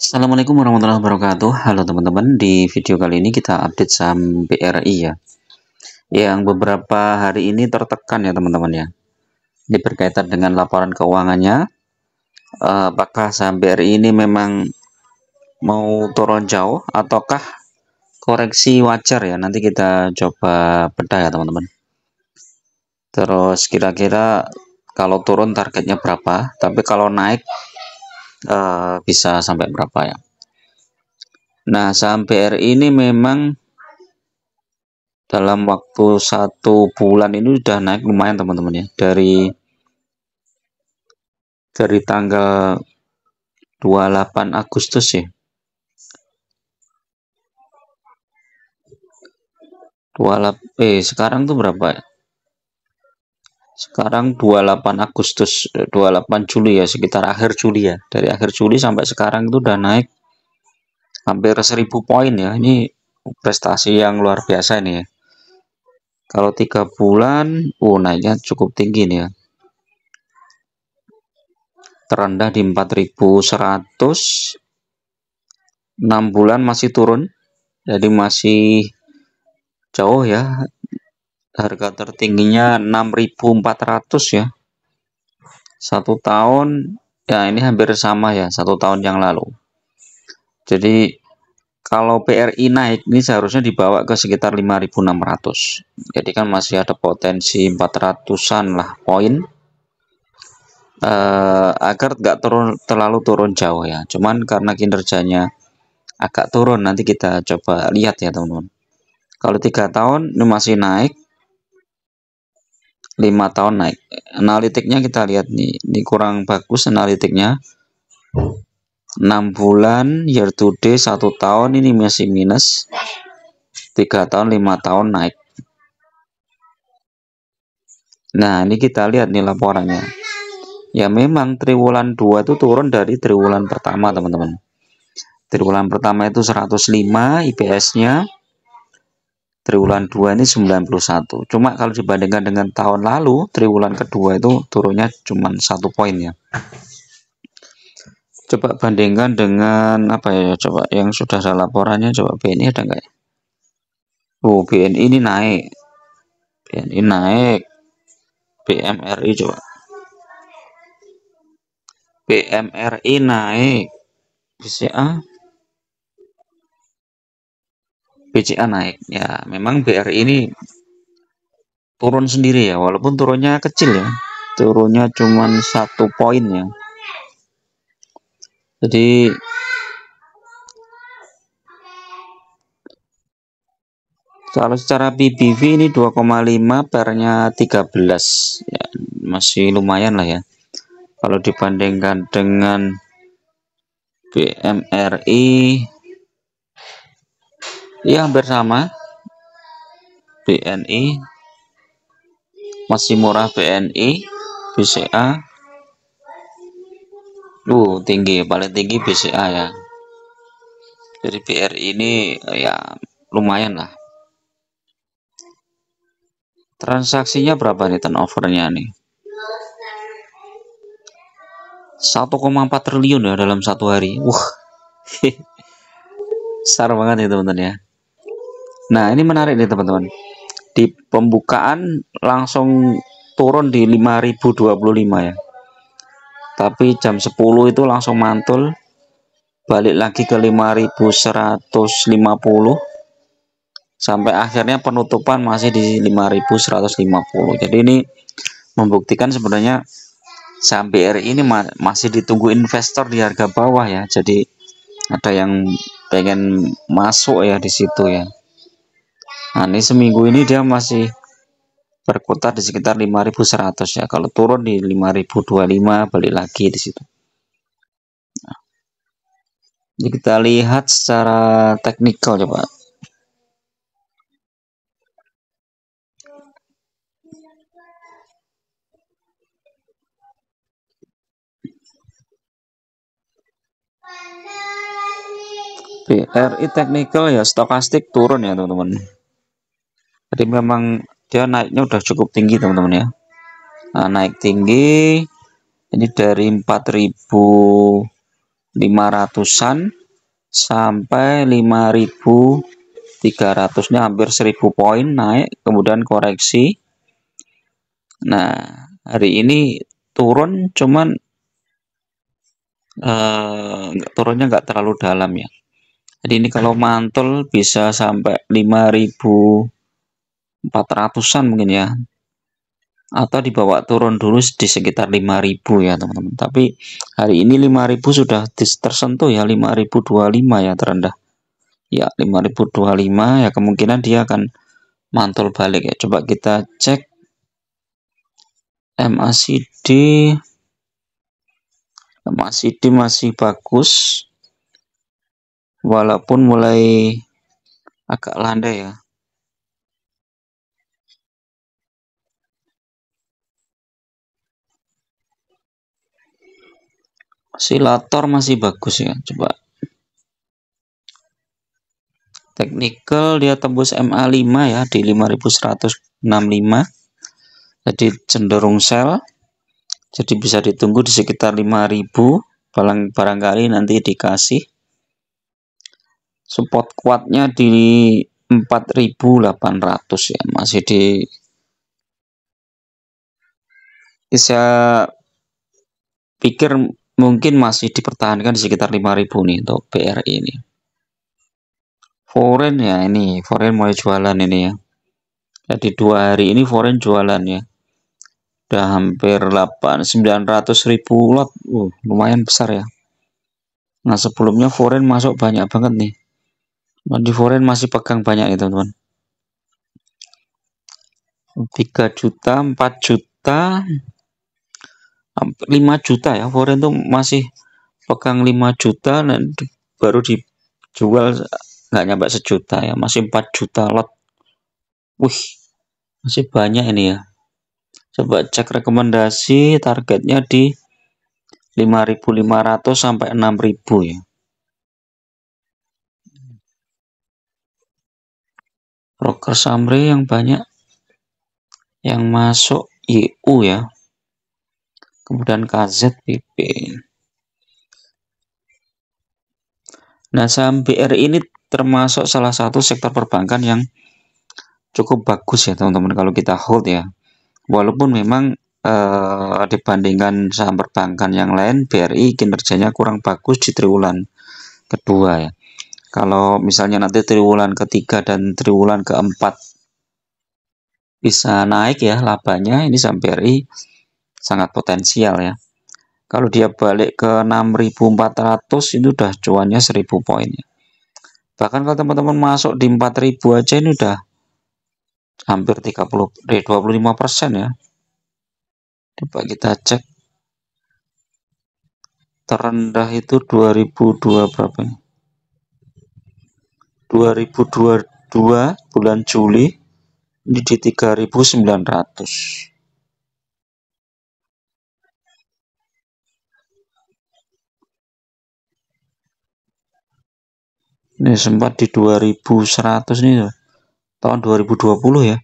Assalamualaikum warahmatullahi wabarakatuh Halo teman-teman, di video kali ini kita update saham BRI ya Yang beberapa hari ini tertekan ya teman-teman ya Ini berkaitan dengan laporan keuangannya eh, Apakah saham BRI ini memang mau turun jauh Ataukah koreksi wajar ya Nanti kita coba bedah ya teman-teman Terus kira-kira kalau turun targetnya berapa Tapi kalau naik Eh, bisa sampai berapa ya Nah saham BRI ini memang dalam waktu satu bulan ini sudah naik lumayan teman-teman ya dari dari tanggal 28 Agustus ya 28, eh sekarang tuh berapa ya sekarang 28 Agustus 28 eh, Juli ya sekitar akhir Juli ya dari akhir Juli sampai sekarang itu udah naik hampir 1000 poin ya ini prestasi yang luar biasa ini ya kalau tiga bulan oh naiknya cukup tinggi nih ya terendah di 4100 6 bulan masih turun jadi masih jauh ya harga tertingginya 6.400 ya satu tahun ya ini hampir sama ya satu tahun yang lalu jadi kalau PRI naik ini seharusnya dibawa ke sekitar 5.600 jadi kan masih ada potensi 400an lah poin eh, agar nggak turun terlalu turun jauh ya cuman karena kinerjanya agak turun nanti kita coba lihat ya teman-teman kalau tiga tahun ini masih naik 5 tahun naik analitiknya kita lihat nih ini kurang bagus analitiknya 6 bulan year to day 1 tahun ini masih minus 3 tahun 5 tahun naik nah ini kita lihat nih laporannya ya memang triwulan 2 itu turun dari triwulan pertama teman-teman triwulan pertama itu 105 IPS nya triwulan 2 ini 91. Cuma kalau dibandingkan dengan tahun lalu, triwulan kedua itu turunnya cuma satu poin ya. Coba bandingkan dengan apa ya? Coba yang sudah ada laporannya coba BNI ada enggak ya? Oh, BNI ini naik. BNI naik. BMRI coba. BMRI naik. BCA BCA naik. Ya, memang BRI ini turun sendiri ya, walaupun turunnya kecil ya. Turunnya cuma satu poin ya. Jadi kalau secara PBV ini 2,5 pernya 13 ya, masih lumayan lah ya kalau dibandingkan dengan BMRI ya hampir sama BNI masih murah BNI BCA uh tinggi paling tinggi BCA ya Jadi PR ini ya lumayan lah transaksinya berapa nih turnovernya nih 1,4 triliun ya dalam satu hari wah besar banget ya teman-teman ya Nah, ini menarik nih teman-teman. Di pembukaan langsung turun di 5025 ya. Tapi jam 10 itu langsung mantul balik lagi ke 5150 sampai akhirnya penutupan masih di 5150. Jadi ini membuktikan sebenarnya saham BRI ini masih ditunggu investor di harga bawah ya. Jadi ada yang pengen masuk ya di situ ya. Nah, ini seminggu ini dia masih berkutat di sekitar 5100 ya. Kalau turun di 5025 balik lagi di situ. Nah, kita lihat secara teknikal coba. BRI technical ya stokastik turun ya teman-teman jadi memang dia naiknya udah cukup tinggi teman-teman ya nah, naik tinggi ini dari 4500-an sampai 5300 nya hampir 1000 poin naik kemudian koreksi nah hari ini turun cuman eh, turunnya nggak terlalu dalam ya jadi ini kalau mantul bisa sampai 5000 400-an mungkin ya atau dibawa turun dulu di sekitar 5000 ya teman-teman tapi hari ini 5000 sudah tersentuh ya 5025 ya terendah ya 5025 ya kemungkinan dia akan mantul balik ya coba kita cek MACD MACD masih bagus walaupun mulai agak landai ya Silator masih bagus ya, coba. Technical dia tembus MA5 ya di 5165. Jadi cenderung sell. Jadi bisa ditunggu di sekitar 5000 barang barangkali nanti dikasih support kuatnya di 4800 ya masih di bisa pikir mungkin masih dipertahankan di sekitar 5000 nih untuk BRI ini foreign ya ini foreign mulai jualan ini ya jadi dua hari ini foreign jualan ya udah hampir 8 900 ribu lot uh, lumayan besar ya nah sebelumnya foreign masuk banyak banget nih di foreign masih pegang banyak ya teman-teman 3 juta 4 juta 5 juta ya foren tuh masih pegang 5 juta nah, dan baru dijual nggak nyampe sejuta ya masih 4 juta lot wih masih banyak ini ya coba cek rekomendasi targetnya di 5.500 sampai 6.000 ya broker samri yang banyak yang masuk eu ya kemudian KZPP. Nah, saham BR ini termasuk salah satu sektor perbankan yang cukup bagus ya teman-teman kalau kita hold ya. Walaupun memang eh, dibandingkan saham perbankan yang lain BRI kinerjanya kurang bagus di triwulan kedua ya. Kalau misalnya nanti triwulan ketiga dan triwulan keempat bisa naik ya labanya ini saham BRI sangat potensial ya kalau dia balik ke 6400 itu udah cuannya 1000 poin ya. bahkan kalau teman-teman masuk di 4000 aja ini udah hampir 30 eh, 25% ya coba kita cek terendah itu 2002 berapa ini 2022 bulan Juli ini di 3900 ini sempat di 2100 nih tahun 2020 ya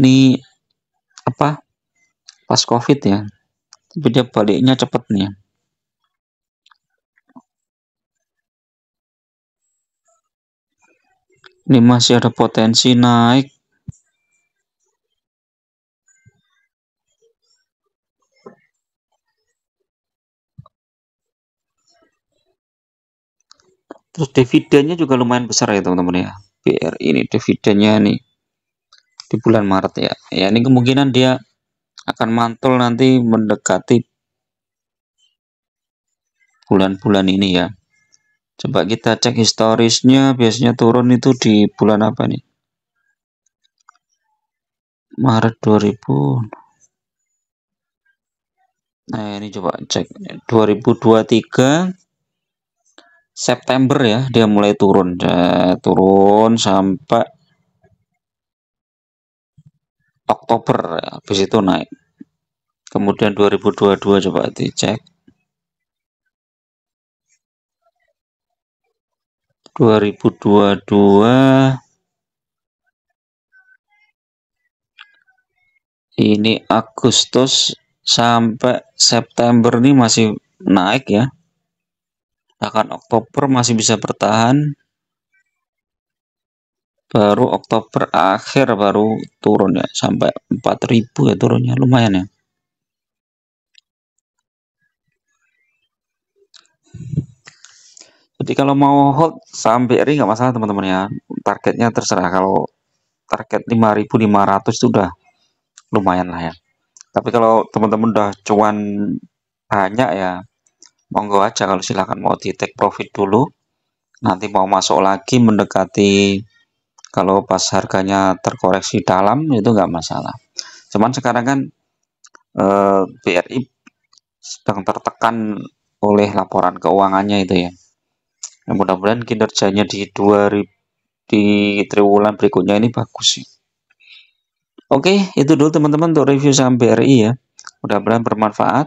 ini apa pas covid ya tapi dia baliknya cepet nih ya. ini masih ada potensi naik Terus dividennya juga lumayan besar ya teman-teman ya. BR ini dividennya nih di bulan Maret ya. Ya ini kemungkinan dia akan mantul nanti mendekati bulan-bulan ini ya. Coba kita cek historisnya biasanya turun itu di bulan apa nih? Maret 2000. Nah, ini coba cek 2023 September ya dia mulai turun ya, turun sampai Oktober ya, habis itu naik kemudian 2022 coba dicek 2022 ini Agustus sampai September ini masih naik ya misalkan Oktober masih bisa bertahan baru Oktober akhir baru turun ya sampai 4000 ya turunnya lumayan ya jadi kalau mau hold sampai BRI nggak masalah teman-teman ya targetnya terserah kalau target 5500 itu udah lumayan lah ya tapi kalau teman-teman udah cuan banyak ya monggo aja kalau silahkan mau di take profit dulu hmm. nanti mau masuk lagi mendekati kalau pas harganya terkoreksi dalam itu nggak masalah cuman sekarang kan e, eh, BRI sedang tertekan oleh laporan keuangannya itu ya nah, mudah-mudahan kinerjanya di 2000 di triwulan berikutnya ini bagus sih Oke, itu dulu teman-teman untuk review saham BRI ya. Mudah-mudahan bermanfaat.